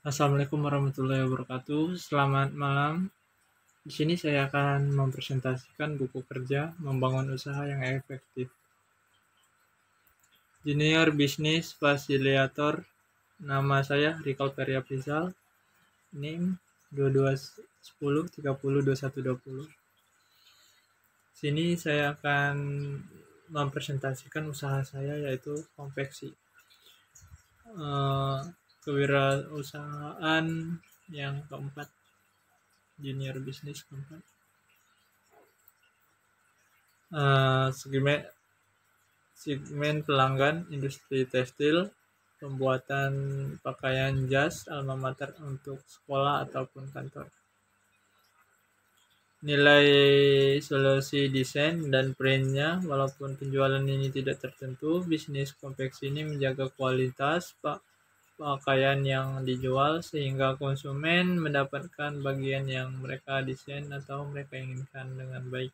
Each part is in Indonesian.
Assalamualaikum warahmatullahi wabarakatuh. Selamat malam. Di sini saya akan mempresentasikan buku kerja Membangun Usaha yang Efektif. Junior Business Facilitator. Nama saya Rikal Peria Fizal. NIM 2210 sini saya akan mempresentasikan usaha saya yaitu konveksi. Eh, kewirausahaan yang keempat junior bisnis keempat uh, segmen segmen pelanggan industri tekstil pembuatan pakaian jas alma mater untuk sekolah ataupun kantor nilai solusi desain dan printnya walaupun penjualan ini tidak tertentu bisnis konveksi ini menjaga kualitas pak pakaian yang dijual sehingga konsumen mendapatkan bagian yang mereka desain atau mereka inginkan dengan baik.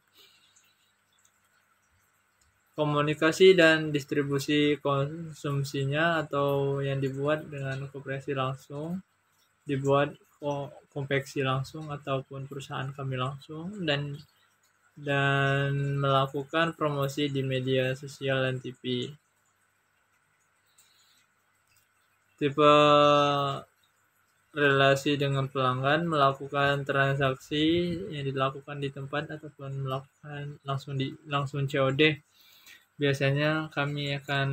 Komunikasi dan distribusi konsumsinya atau yang dibuat dengan kompresi langsung, dibuat konveksi langsung ataupun perusahaan kami langsung dan dan melakukan promosi di media sosial dan TV. tipe relasi dengan pelanggan melakukan transaksi yang dilakukan di tempat ataupun melakukan langsung di langsung COD biasanya kami akan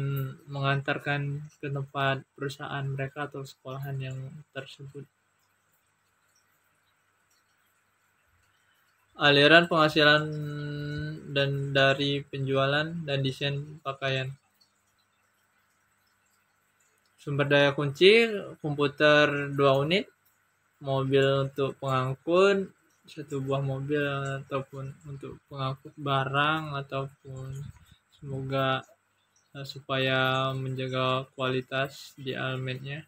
mengantarkan ke tempat perusahaan mereka atau sekolahan yang tersebut aliran penghasilan dan dari penjualan dan desain pakaian sumber daya kunci komputer dua unit mobil untuk pengangkut satu buah mobil ataupun untuk pengangkut barang ataupun semoga uh, supaya menjaga kualitas di almetnya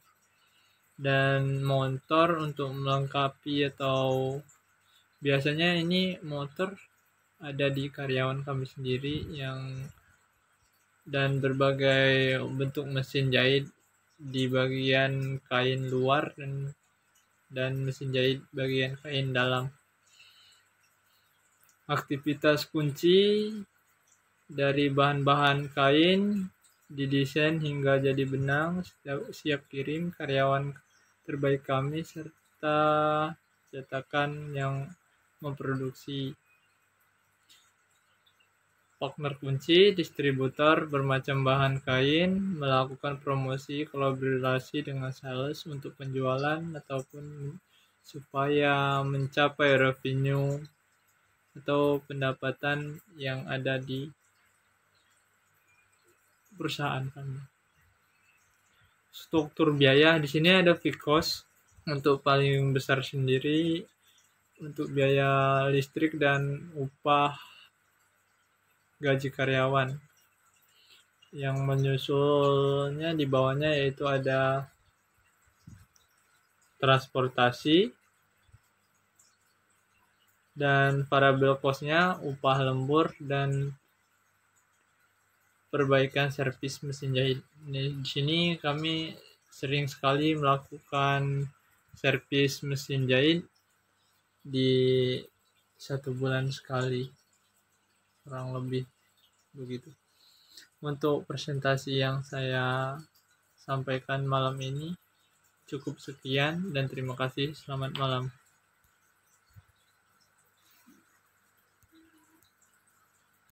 dan motor untuk melengkapi atau biasanya ini motor ada di karyawan kami sendiri yang dan berbagai bentuk mesin jahit di bagian kain luar dan dan mesin jahit bagian kain dalam. Aktivitas kunci dari bahan-bahan kain didesain hingga jadi benang siap, siap kirim karyawan terbaik kami serta cetakan yang memproduksi partner kunci, distributor bermacam bahan kain, melakukan promosi kolaborasi dengan sales untuk penjualan ataupun supaya mencapai revenue atau pendapatan yang ada di perusahaan kami. Struktur biaya di sini ada fixed cost untuk paling besar sendiri untuk biaya listrik dan upah gaji karyawan. Yang menyusulnya di bawahnya yaitu ada transportasi dan variabel costnya upah lembur dan perbaikan servis mesin jahit. Di sini kami sering sekali melakukan servis mesin jahit di satu bulan sekali kurang lebih begitu untuk presentasi yang saya sampaikan malam ini cukup sekian dan terima kasih selamat malam